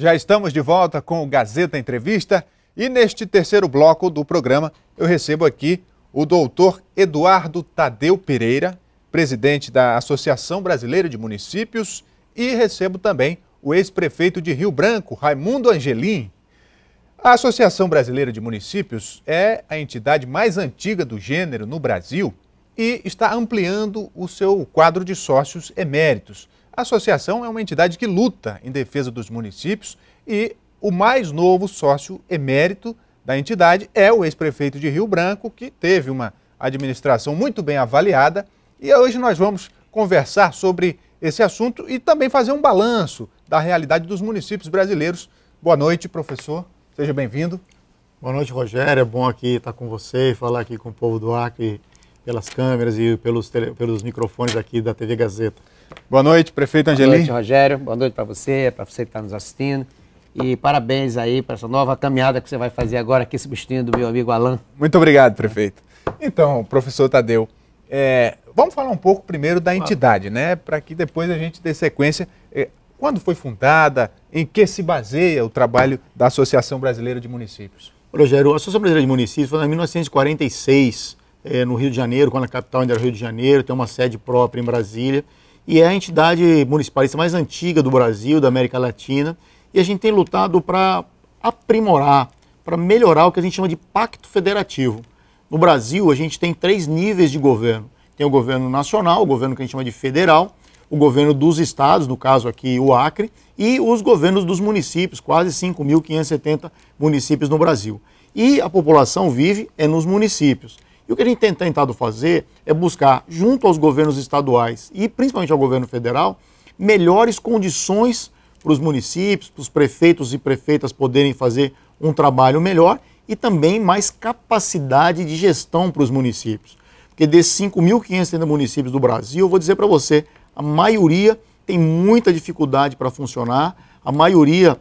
Já estamos de volta com o Gazeta Entrevista e neste terceiro bloco do programa eu recebo aqui o doutor Eduardo Tadeu Pereira, presidente da Associação Brasileira de Municípios, e recebo também o ex-prefeito de Rio Branco, Raimundo Angelim. A Associação Brasileira de Municípios é a entidade mais antiga do gênero no Brasil e está ampliando o seu quadro de sócios eméritos. A associação é uma entidade que luta em defesa dos municípios e o mais novo sócio emérito da entidade é o ex-prefeito de Rio Branco, que teve uma administração muito bem avaliada. E hoje nós vamos conversar sobre esse assunto e também fazer um balanço da realidade dos municípios brasileiros. Boa noite, professor. Seja bem-vindo. Boa noite, Rogério. É bom aqui estar com você e falar aqui com o povo do Acre pelas câmeras e pelos, tele... pelos microfones aqui da TV Gazeta. Boa noite, prefeito Angelim. Boa noite, Rogério. Boa noite para você, para você que está nos assistindo. E parabéns aí para essa nova caminhada que você vai fazer agora aqui, substituindo o meu amigo Alain. Muito obrigado, prefeito. Então, professor Tadeu, é, vamos falar um pouco primeiro da entidade, né? Para que depois a gente dê sequência. É, quando foi fundada? Em que se baseia o trabalho da Associação Brasileira de Municípios? Rogério, a Associação Brasileira de Municípios foi em 1946, é, no Rio de Janeiro, quando a capital ainda era Rio de Janeiro, tem uma sede própria em Brasília e é a entidade municipalista mais antiga do Brasil, da América Latina, e a gente tem lutado para aprimorar, para melhorar o que a gente chama de pacto federativo. No Brasil, a gente tem três níveis de governo. Tem o governo nacional, o governo que a gente chama de federal, o governo dos estados, no caso aqui o Acre, e os governos dos municípios, quase 5.570 municípios no Brasil. E a população vive é nos municípios. E o que a gente tem tentado fazer é buscar, junto aos governos estaduais e principalmente ao governo federal, melhores condições para os municípios, para os prefeitos e prefeitas poderem fazer um trabalho melhor e também mais capacidade de gestão para os municípios. Porque desses 5.500 municípios do Brasil, eu vou dizer para você, a maioria tem muita dificuldade para funcionar, a maioria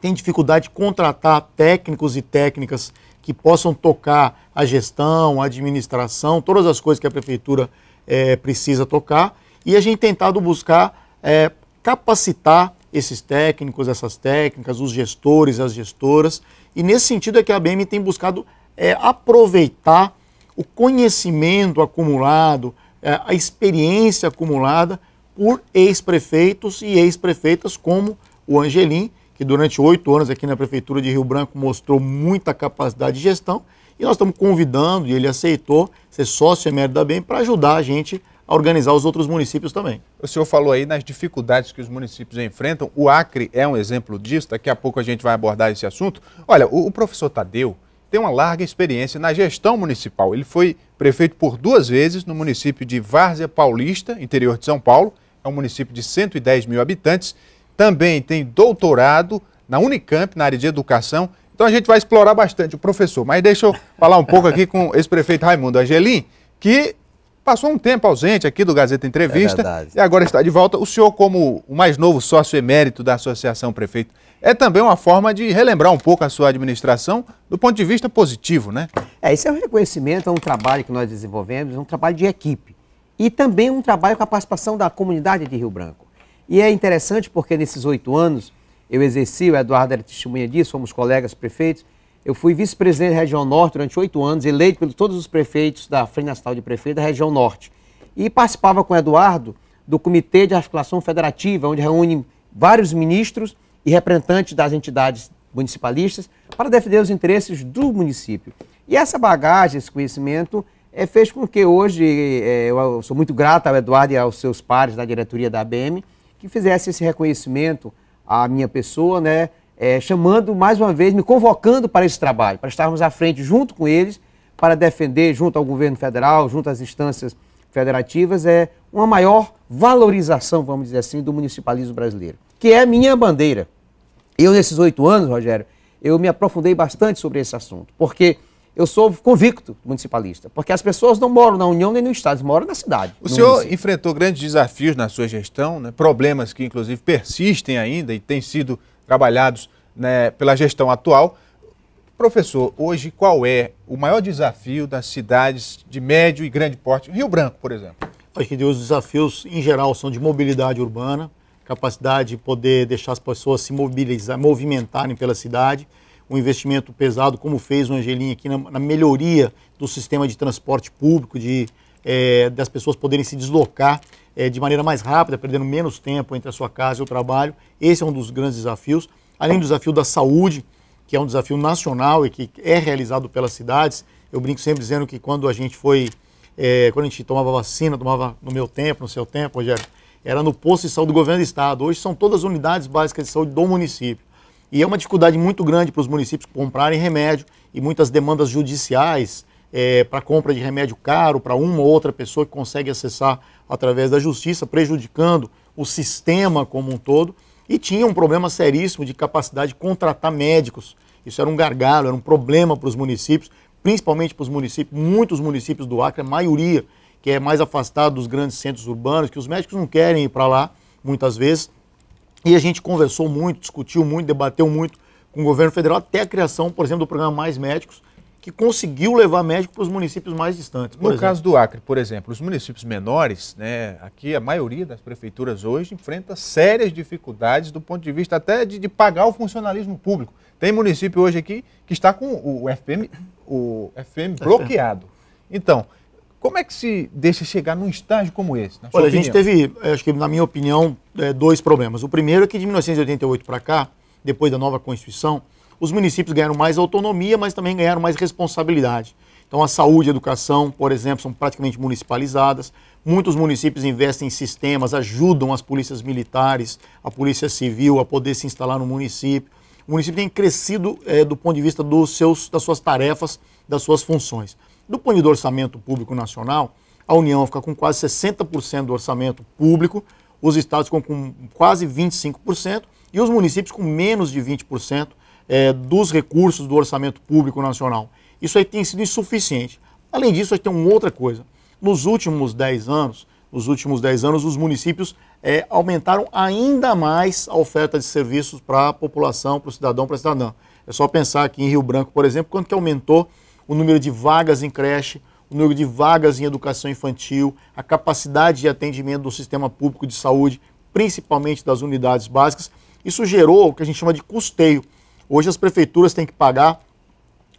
tem dificuldade de contratar técnicos e técnicas que possam tocar a gestão, a administração, todas as coisas que a prefeitura é, precisa tocar, e a gente tentado buscar é, capacitar esses técnicos, essas técnicas, os gestores, as gestoras, e nesse sentido é que a BM tem buscado é, aproveitar o conhecimento acumulado, é, a experiência acumulada por ex-prefeitos e ex-prefeitas como o Angelim, que durante oito anos aqui na Prefeitura de Rio Branco mostrou muita capacidade de gestão. E nós estamos convidando, e ele aceitou, ser sócio emérito da BEM para ajudar a gente a organizar os outros municípios também. O senhor falou aí nas dificuldades que os municípios enfrentam. O Acre é um exemplo disso. Daqui a pouco a gente vai abordar esse assunto. Olha, o, o professor Tadeu tem uma larga experiência na gestão municipal. Ele foi prefeito por duas vezes no município de Várzea Paulista, interior de São Paulo. É um município de 110 mil habitantes também tem doutorado na Unicamp, na área de educação. Então a gente vai explorar bastante o professor. Mas deixa eu falar um pouco aqui com esse prefeito Raimundo Angelim, que passou um tempo ausente aqui do Gazeta Entrevista é e agora está de volta. O senhor, como o mais novo sócio emérito da Associação Prefeito, é também uma forma de relembrar um pouco a sua administração do ponto de vista positivo, né? É, esse é um reconhecimento, é um trabalho que nós desenvolvemos, é um trabalho de equipe. E também um trabalho com a participação da comunidade de Rio Branco. E é interessante porque nesses oito anos eu exerci, o Eduardo era testemunha disso, fomos colegas prefeitos. Eu fui vice-presidente da região norte durante oito anos, eleito por todos os prefeitos da Frente Nacional de Prefeitos da região norte. E participava com o Eduardo do Comitê de Articulação Federativa, onde reúne vários ministros e representantes das entidades municipalistas para defender os interesses do município. E essa bagagem, esse conhecimento, é, fez com que hoje, é, eu sou muito grato ao Eduardo e aos seus pares da diretoria da ABM, que fizesse esse reconhecimento à minha pessoa, né? É, chamando mais uma vez, me convocando para esse trabalho, para estarmos à frente junto com eles, para defender, junto ao governo federal, junto às instâncias federativas, é uma maior valorização, vamos dizer assim, do municipalismo brasileiro, que é a minha bandeira. Eu, nesses oito anos, Rogério, eu me aprofundei bastante sobre esse assunto, porque eu sou convicto municipalista, porque as pessoas não moram na União nem no Estado, moram na cidade. O senhor município. enfrentou grandes desafios na sua gestão, né? problemas que, inclusive, persistem ainda e têm sido trabalhados né, pela gestão atual. Professor, hoje qual é o maior desafio das cidades de médio e grande porte? Rio Branco, por exemplo. Acho que os desafios, em geral, são de mobilidade urbana, capacidade de poder deixar as pessoas se mobilizar, movimentarem pela cidade um investimento pesado, como fez o Angelim aqui, na, na melhoria do sistema de transporte público, de, é, das pessoas poderem se deslocar é, de maneira mais rápida, perdendo menos tempo entre a sua casa e o trabalho. Esse é um dos grandes desafios. Além do desafio da saúde, que é um desafio nacional e que é realizado pelas cidades. Eu brinco sempre dizendo que quando a gente foi, é, quando a gente tomava vacina, tomava no meu tempo, no seu tempo, Rogério, era no posto de saúde do governo do estado. Hoje são todas as unidades básicas de saúde do município. E é uma dificuldade muito grande para os municípios comprarem remédio e muitas demandas judiciais é, para compra de remédio caro para uma ou outra pessoa que consegue acessar através da justiça, prejudicando o sistema como um todo. E tinha um problema seríssimo de capacidade de contratar médicos. Isso era um gargalo, era um problema para os municípios, principalmente para os municípios, muitos municípios do Acre, a maioria que é mais afastado dos grandes centros urbanos, que os médicos não querem ir para lá muitas vezes e a gente conversou muito, discutiu muito, debateu muito com o governo federal, até a criação, por exemplo, do programa Mais Médicos, que conseguiu levar médicos para os municípios mais distantes. No exemplo. caso do Acre, por exemplo, os municípios menores, né, aqui a maioria das prefeituras hoje enfrenta sérias dificuldades do ponto de vista até de, de pagar o funcionalismo público. Tem município hoje aqui que está com o FPM, o bloqueado. Então, como é que se deixa chegar num estágio como esse? Olha, opinião? a gente teve, é, acho que na minha opinião, é, dois problemas. O primeiro é que de 1988 para cá, depois da nova Constituição, os municípios ganharam mais autonomia, mas também ganharam mais responsabilidade. Então, a saúde e a educação, por exemplo, são praticamente municipalizadas. Muitos municípios investem em sistemas, ajudam as polícias militares, a polícia civil a poder se instalar no município o município tem crescido é, do ponto de vista dos seus, das suas tarefas, das suas funções. Do ponto de vista do orçamento público nacional, a União fica com quase 60% do orçamento público, os estados ficam com quase 25% e os municípios com menos de 20% é, eh, dos recursos do orçamento público nacional. Isso aí tem sido insuficiente. Além disso, tem uma outra coisa. Nos últimos 10 anos, nos últimos 10 anos, os municípios é, aumentaram ainda mais a oferta de serviços para a população, para o cidadão, para a cidadã. É só pensar aqui em Rio Branco, por exemplo, quanto que aumentou o número de vagas em creche, o número de vagas em educação infantil, a capacidade de atendimento do sistema público de saúde, principalmente das unidades básicas. Isso gerou o que a gente chama de custeio. Hoje as prefeituras têm que pagar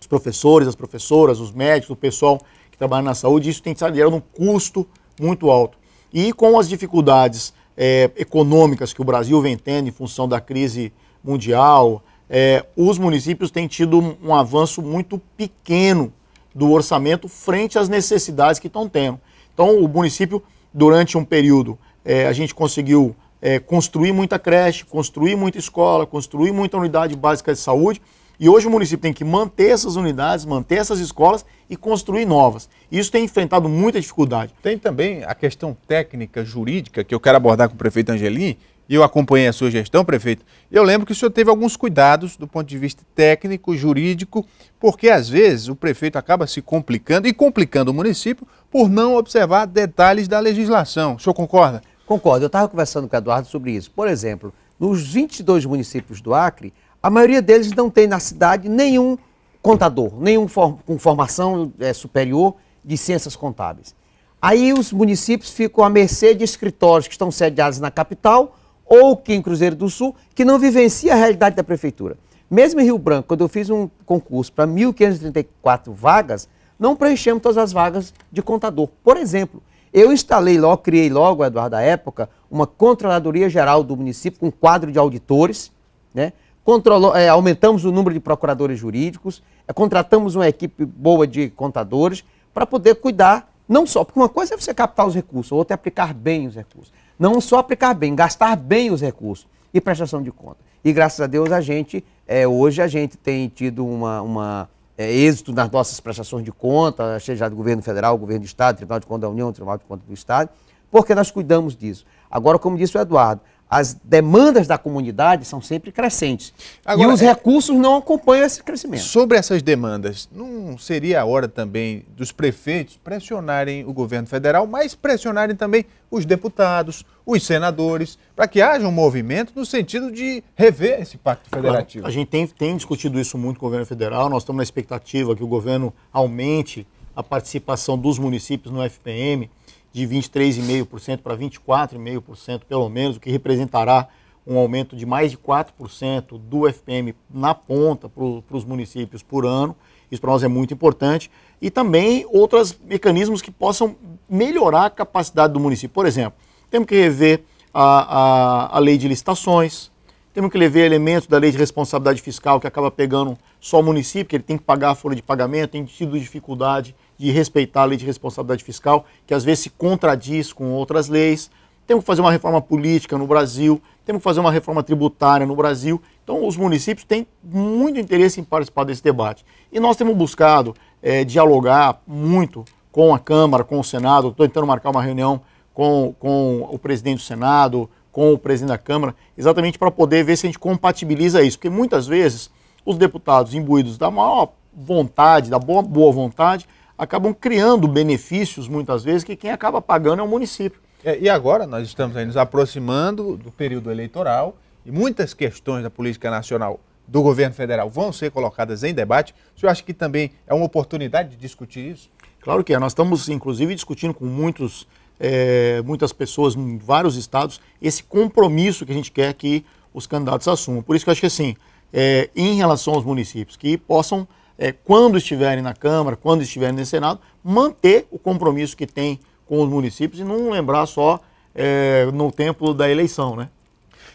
os professores, as professoras, os médicos, o pessoal que trabalha na saúde, isso tem gerado um custo muito alto. E com as dificuldades é, econômicas que o Brasil vem tendo em função da crise mundial, é, os municípios têm tido um avanço muito pequeno do orçamento frente às necessidades que estão tendo. Então, o município, durante um período, é, a gente conseguiu é, construir muita creche, construir muita escola, construir muita unidade básica de saúde, e hoje o município tem que manter essas unidades, manter essas escolas e construir novas. Isso tem enfrentado muita dificuldade. Tem também a questão técnica, jurídica, que eu quero abordar com o prefeito Angelim, e eu acompanhei a sua gestão, prefeito. Eu lembro que o senhor teve alguns cuidados do ponto de vista técnico, jurídico, porque às vezes o prefeito acaba se complicando e complicando o município por não observar detalhes da legislação. O senhor concorda? Concordo. Eu estava conversando com o Eduardo sobre isso. Por exemplo, nos 22 municípios do Acre, a maioria deles não tem na cidade nenhum contador, nenhum for, com formação é, superior de ciências contábeis. Aí os municípios ficam à mercê de escritórios que estão sediados na capital ou que em Cruzeiro do Sul, que não vivencia a realidade da prefeitura. Mesmo em Rio Branco, quando eu fiz um concurso para 1.534 vagas, não preenchemos todas as vagas de contador. Por exemplo, eu instalei logo, criei logo, Eduardo, da época, uma Controladoria Geral do município, com um quadro de auditores, né? controlou, é, aumentamos o número de procuradores jurídicos, é, contratamos uma equipe boa de contadores para poder cuidar, não só, porque uma coisa é você captar os recursos, outra é aplicar bem os recursos. Não só aplicar bem, gastar bem os recursos e prestação de conta. E graças a Deus a gente, é, hoje a gente tem tido uma, uma é, êxito nas nossas prestações de conta, seja do governo federal, governo do estado, Tribunal de Contas da União, Tribunal de Contas do Estado, porque nós cuidamos disso. Agora, como disse o Eduardo, as demandas da comunidade são sempre crescentes. Agora, e os é- recursos não acompanham esse crescimento. Sobre essas demandas, não seria a hora também dos prefeitos pressionarem o governo federal, mas pressionarem também os deputados, os senadores, para que haja um movimento no sentido de rever esse pacto federativo? Claro, a gente tem, tem discutido isso muito com o governo federal, nós estamos na expectativa que o governo aumente a participação dos municípios no FPM de 23,5% para 24,5%, pelo menos, o que representará um aumento de mais de 4% do FPM na ponta para os municípios por ano. Isso para nós é muito importante. E também outros mecanismos que possam melhorar a capacidade do município. Por exemplo, temos que rever a, a, a lei de licitações, temos que rever elementos da lei de responsabilidade fiscal que acaba pegando só o município, que ele tem que pagar a folha de pagamento, tem tido dificuldade de respeitar a lei de responsabilidade fiscal, que às vezes se contradiz com outras leis. Temos que fazer uma reforma política no Brasil, temos que fazer uma reforma tributária no Brasil. Então, os municípios têm muito interesse em participar desse debate. E nós temos buscado é, dialogar muito com a Câmara, com o Senado. Estou tentando marcar uma reunião com, com o presidente do Senado, com o presidente da Câmara, exatamente para poder ver se a gente compatibiliza isso. Porque muitas vezes os deputados imbuídos da maior vontade, da boa, boa vontade, acabam criando benefícios, muitas vezes, que quem acaba pagando é o município. É, e agora nós estamos nos aproximando do período eleitoral e muitas questões da política nacional do governo federal vão ser colocadas em debate. O senhor acha que também é uma oportunidade de discutir isso? Claro que é. Nós estamos, inclusive, discutindo com muitos, é, muitas pessoas em vários estados esse compromisso que a gente quer que os candidatos assumam. Por isso que eu acho que, assim, é, em relação aos municípios, que possam é, quando estiverem na Câmara, quando estiverem no Senado, manter o compromisso que tem com os municípios e não lembrar só é, no tempo da eleição, né?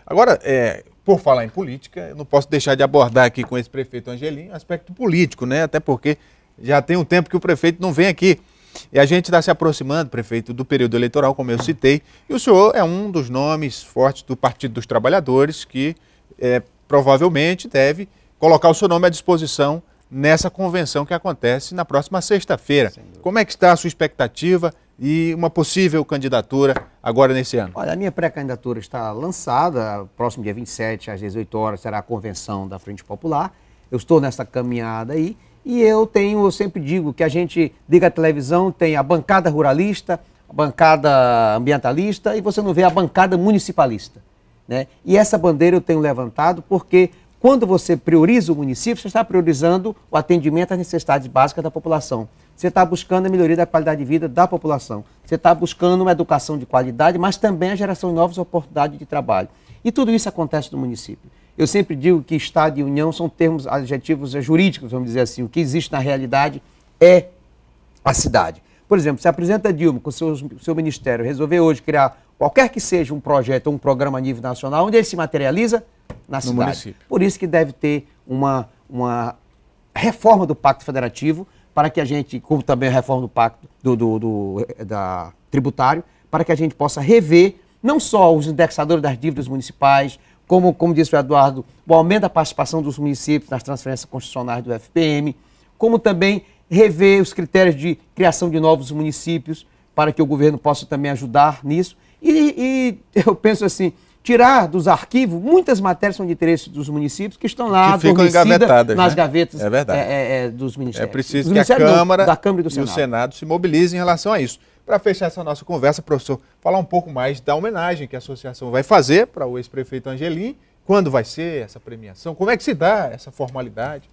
Agora, é, por falar em política, eu não posso deixar de abordar aqui com esse prefeito Angelim aspecto político, né? Até porque já tem um tempo que o prefeito não vem aqui. E a gente está se aproximando, prefeito, do período eleitoral, como eu citei, e o senhor é um dos nomes fortes do Partido dos Trabalhadores que é, provavelmente deve colocar o seu nome à disposição nessa convenção que acontece na próxima sexta-feira. Como é que está a sua expectativa e uma possível candidatura agora nesse ano? Olha, a minha pré-candidatura está lançada, próximo dia 27 às 18 horas será a convenção da Frente Popular. Eu estou nessa caminhada aí e eu tenho, eu sempre digo que a gente liga a televisão, tem a bancada ruralista, a bancada ambientalista e você não vê a bancada municipalista. Né? E essa bandeira eu tenho levantado porque quando você prioriza o município, você está priorizando o atendimento às necessidades básicas da população. Você está buscando a melhoria da qualidade de vida da população. Você está buscando uma educação de qualidade, mas também a geração de novas oportunidades de trabalho. E tudo isso acontece no município. Eu sempre digo que Estado e União são termos adjetivos jurídicos, vamos dizer assim. O que existe na realidade é a cidade. Por exemplo, se apresenta Dilma com o seu ministério, resolver hoje criar qualquer que seja um projeto ou um programa a nível nacional, onde ele se materializa? Na no cidade. Município. Por isso que deve ter uma, uma reforma do Pacto Federativo, para que a gente, como também a reforma do Pacto do, do, do da tributário, para que a gente possa rever não só os indexadores das dívidas municipais, como, como disse o Eduardo, o aumento da participação dos municípios nas transferências constitucionais do FPM, como também rever os critérios de criação de novos municípios, para que o governo possa também ajudar nisso. E, e eu penso assim, tirar dos arquivos, muitas matérias são de interesse dos municípios que estão lá que ficam engavetadas, nas né? gavetas é verdade. É, é, é dos ministérios. É preciso que a Câmara, não, Câmara e, e o Senado se mobilizem em relação a isso. Para fechar essa nossa conversa, professor, falar um pouco mais da homenagem que a associação vai fazer para o ex-prefeito Angelim, quando vai ser essa premiação, como é que se dá essa formalidade?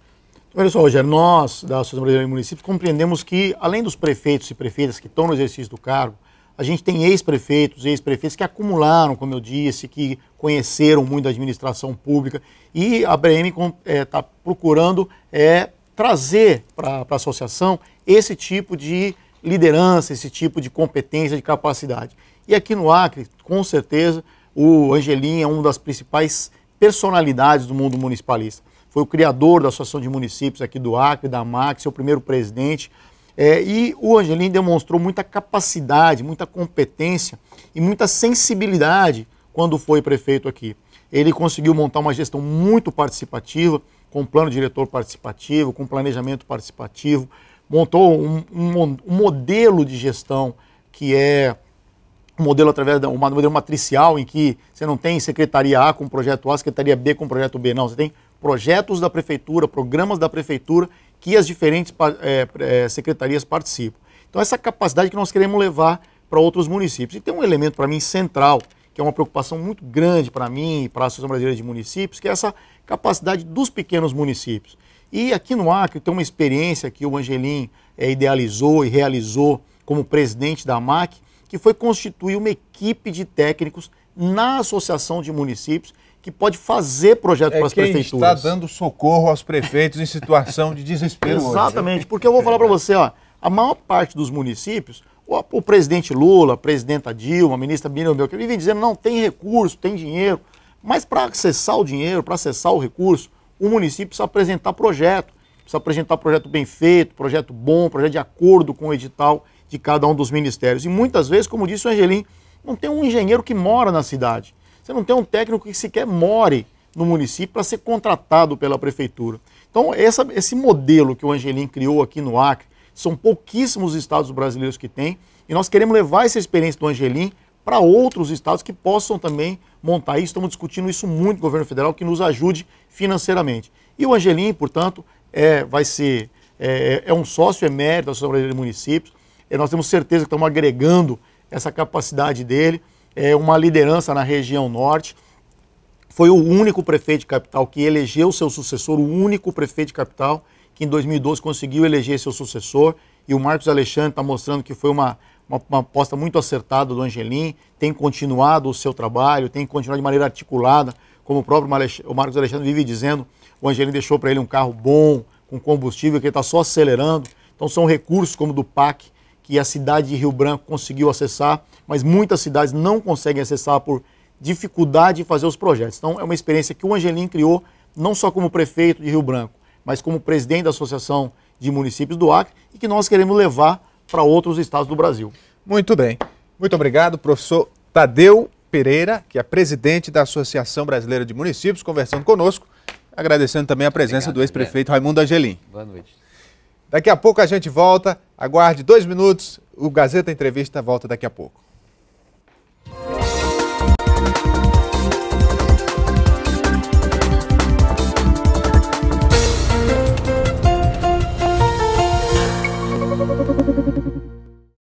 Olha só, Rogério, nós da Associação Brasileira de Municípios compreendemos que, além dos prefeitos e prefeitas que estão no exercício do cargo, a gente tem ex-prefeitos, ex-prefeitos que acumularam, como eu disse, que conheceram muito a administração pública e a BM está é, tá procurando é, trazer para a associação esse tipo de liderança, esse tipo de competência, de capacidade. E aqui no Acre, com certeza, o Angelim é uma das principais personalidades do mundo municipalista. Foi o criador da Associação de Municípios aqui do Acre, da MAC, seu primeiro presidente, é, e o Angelim demonstrou muita capacidade, muita competência e muita sensibilidade quando foi prefeito aqui. Ele conseguiu montar uma gestão muito participativa, com plano diretor participativo, com planejamento participativo, montou um, um, um modelo de gestão que é um modelo através de um modelo matricial em que você não tem secretaria A com projeto A, secretaria B com projeto B, não, você tem projetos da prefeitura, programas da prefeitura que as diferentes é, é, secretarias participam. Então, essa capacidade que nós queremos levar para outros municípios. E tem um elemento, para mim, central, que é uma preocupação muito grande para mim e para a Associação Brasileira de Municípios, que é essa capacidade dos pequenos municípios. E aqui no Acre tem uma experiência que o Angelim é, idealizou e realizou como presidente da MAC, que foi constituir uma equipe de técnicos na Associação de Municípios que pode fazer projeto é para as prefeituras. está dando socorro aos prefeitos em situação de desespero Exatamente, hoje. porque eu vou falar para você, ó, a maior parte dos municípios, o, o presidente Lula, a presidenta Dilma, a ministra Bino ele vem dizendo, não, tem recurso, tem dinheiro, mas para acessar o dinheiro, para acessar o recurso, o município precisa apresentar projeto, precisa apresentar projeto bem feito, projeto bom, projeto de acordo com o edital de cada um dos ministérios. E muitas vezes, como disse o Angelim, não tem um engenheiro que mora na cidade. Você não tem um técnico que sequer more no município para ser contratado pela prefeitura. Então, essa, esse modelo que o Angelim criou aqui no Acre, são pouquíssimos estados brasileiros que têm, e nós queremos levar essa experiência do Angelim para outros estados que possam também montar isso. Estamos discutindo isso muito, governo federal, que nos ajude financeiramente. E o Angelim, portanto, é, vai ser é, é, é um sócio emérito da Associação Brasileira de Municípios. E é, nós temos certeza que estamos agregando essa capacidade dele, é uma liderança na região norte. Foi o único prefeito de capital que elegeu seu sucessor, o único prefeito de capital que em 2012 conseguiu eleger seu sucessor. E o Marcos Alexandre está mostrando que foi uma, uma, uma, aposta muito acertada do Angelim, tem continuado o seu trabalho, tem continuado de maneira articulada, como o próprio o Marcos Alexandre vive dizendo, o Angelim deixou para ele um carro bom, com combustível, que ele está só acelerando. Então são recursos como o do PAC, que a cidade de Rio Branco conseguiu acessar, mas muitas cidades não conseguem acessar por dificuldade de fazer os projetos. Então, é uma experiência que o Angelim criou, não só como prefeito de Rio Branco, mas como presidente da Associação de Municípios do Acre e que nós queremos levar para outros estados do Brasil. Muito bem. Muito obrigado, professor Tadeu Pereira, que é presidente da Associação Brasileira de Municípios, conversando conosco, agradecendo também a presença obrigado, do ex-prefeito Raimundo Angelim. Boa noite. Daqui a pouco a gente volta. Aguarde dois minutos. O Gazeta Entrevista volta daqui a pouco.